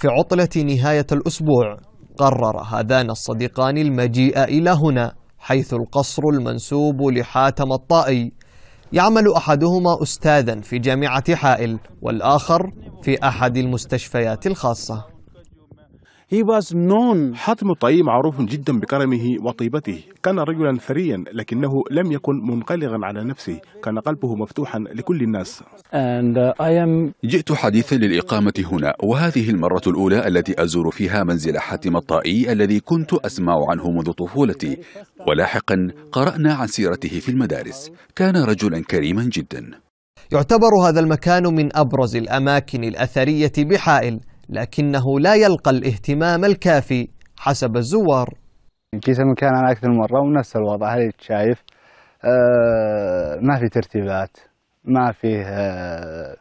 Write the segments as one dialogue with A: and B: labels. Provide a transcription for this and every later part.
A: في عطلة نهاية الأسبوع قرر هذان الصديقان المجيء إلى هنا حيث القصر المنسوب لحاتم الطائي يعمل أحدهما أستاذا في جامعة حائل والآخر في أحد المستشفيات الخاصة He was known. حاتم الطي معروف جدا بكرمه وطيبته كان رجلا ثريا لكنه لم يكن منقلقا على
B: نفسه كان قلبه مفتوحا لكل الناس And uh, I am...
C: جئت حديثا للإقامة هنا وهذه المرة الأولى التي أزور فيها منزل حاتم الطائي الذي كنت أسمع عنه منذ طفولتي ولاحقا قرأنا عن سيرته في المدارس
A: كان رجلا
C: كريما جدا
A: يعتبر هذا المكان من أبرز الأماكن الأثرية بحائل لكنه لا يلقى الاهتمام الكافي حسب الزوار كيس المكان أنا أكثر مرة ونفس الوضع هل شايف أه
B: ما في ترتيبات ما فيه أه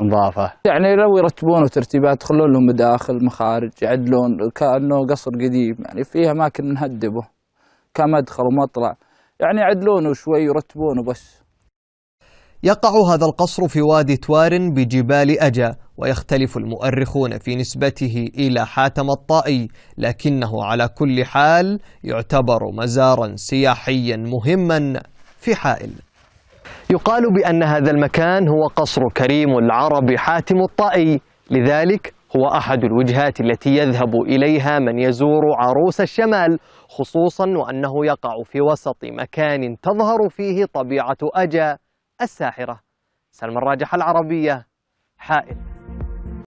B: نظافة يعني لو يرتبون ترتيبات يخلون لهم مداخل مخارج يعدلون كأنه قصر قديم يعني فيها أماكن نهدبه كمدخل ومطلع يعني يعدلونه شوي يرتبونه بس
A: يقع هذا القصر في وادي توار بجبال أجا ويختلف المؤرخون في نسبته إلى حاتم الطائي لكنه على كل حال يعتبر مزارا سياحيا مهما في حائل يقال بأن هذا المكان هو قصر كريم العرب حاتم الطائي لذلك هو أحد الوجهات التي يذهب إليها من يزور عروس الشمال خصوصا وأنه يقع في وسط مكان تظهر فيه طبيعة أجا الساحرة سلمى الراجحة العربية حائل